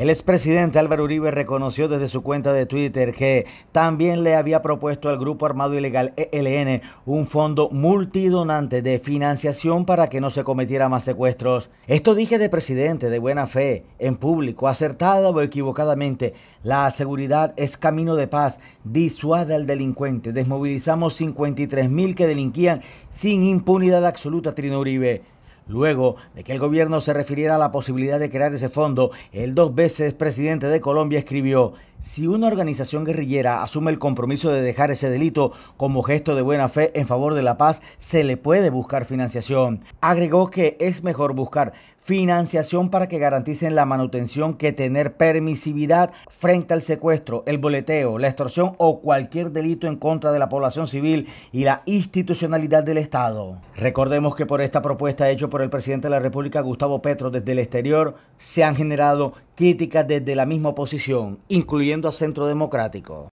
El expresidente Álvaro Uribe reconoció desde su cuenta de Twitter que también le había propuesto al grupo armado ilegal ELN un fondo multidonante de financiación para que no se cometiera más secuestros. Esto dije de presidente de buena fe, en público, acertada o equivocadamente. La seguridad es camino de paz, disuade al delincuente. Desmovilizamos 53 mil que delinquían sin impunidad absoluta, Trino Uribe. Luego de que el gobierno se refiriera a la posibilidad de crear ese fondo, el dos veces presidente de Colombia escribió, si una organización guerrillera asume el compromiso de dejar ese delito como gesto de buena fe en favor de la paz, se le puede buscar financiación. Agregó que es mejor buscar financiación para que garanticen la manutención que tener permisividad frente al secuestro, el boleteo, la extorsión o cualquier delito en contra de la población civil y la institucionalidad del Estado. Recordemos que por esta propuesta hecha por el presidente de la República, Gustavo Petro, desde el exterior, se han generado críticas desde la misma oposición, incluyendo a Centro Democrático.